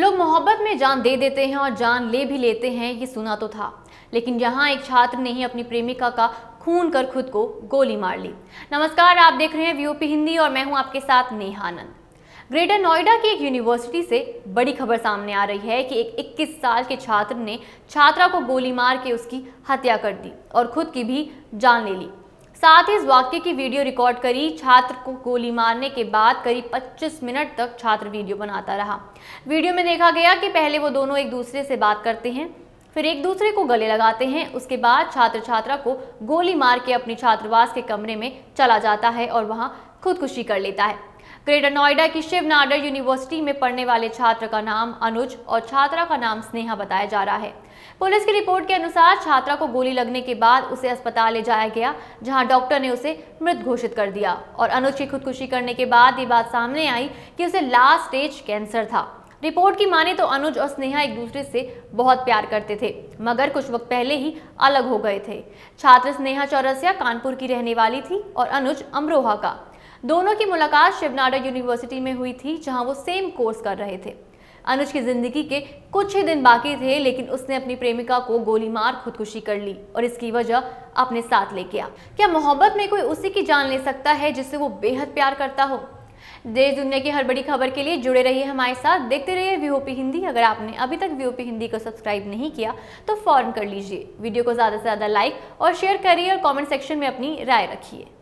लोग मोहब्बत में जान दे देते हैं और जान ले भी लेते हैं ये सुना तो था लेकिन यहाँ एक छात्र ने ही अपनी प्रेमिका का खून कर खुद को गोली मार ली नमस्कार आप देख रहे हैं वीओपी हिंदी और मैं हूँ आपके साथ नेहानंद ग्रेटर नोएडा की एक यूनिवर्सिटी से बड़ी खबर सामने आ रही है कि एक 21 साल के छात्र ने छात्रा को गोली मार के उसकी हत्या कर दी और खुद की भी जान ले ली साथ ही इस वाक्य की वीडियो रिकॉर्ड करी छात्र को गोली मारने के बाद करीब 25 मिनट तक छात्र वीडियो बनाता रहा वीडियो में देखा गया कि पहले वो दोनों एक दूसरे से बात करते हैं फिर एक दूसरे को गले लगाते हैं उसके बाद छात्र छात्रा को गोली मार के अपने छात्रावास के कमरे में चला जाता है और वहाँ खुदकुशी कर लेता है ग्रेटर नोएडा की शिव नाडर यूनिवर्सिटी में पढ़ने वाले छात्र का नाम अनुज और छात्रा का नाम स्नेहा बताया जा रहा है पुलिस की रिपोर्ट के अनुसार छात्रा को गोली लगने के बाद उसे अस्पताल ले जाया गया जहां डॉक्टर ने उसे मृत घोषित कर दिया और अनुज की खुदकुशी करने के बाद ये बात सामने आई कि उसे लास्ट स्टेज कैंसर था रिपोर्ट की माने तो अनुज और स्नेहा एक दूसरे से बहुत प्यार करते थे मगर कुछ वक्त पहले ही अलग हो गए थे छात्र स्नेहा चौरसिया कानपुर की रहने वाली थी और अनुज अमरोहा का दोनों की मुलाकात शिवनाडा यूनिवर्सिटी में हुई थी जहां वो सेम कोर्स कर रहे थे अनुज की जिंदगी के कुछ ही दिन बाकी थे लेकिन उसने अपनी प्रेमिका को गोली मार खुदकुशी कर ली और इसकी वजह अपने साथ ले गया क्या मोहब्बत में कोई उसी की जान ले सकता है जिससे वो बेहद प्यार करता हो देश दुनिया की हर बड़ी खबर के लिए जुड़े रहिए हमारे साथ देखते रहिए वीओपी हिंदी अगर आपने अभी तक वीओपी हिंदी को सब्सक्राइब नहीं किया तो फौरन कर लीजिए वीडियो को ज़्यादा से ज़्यादा लाइक और शेयर करिए और कमेंट सेक्शन में अपनी राय रखिए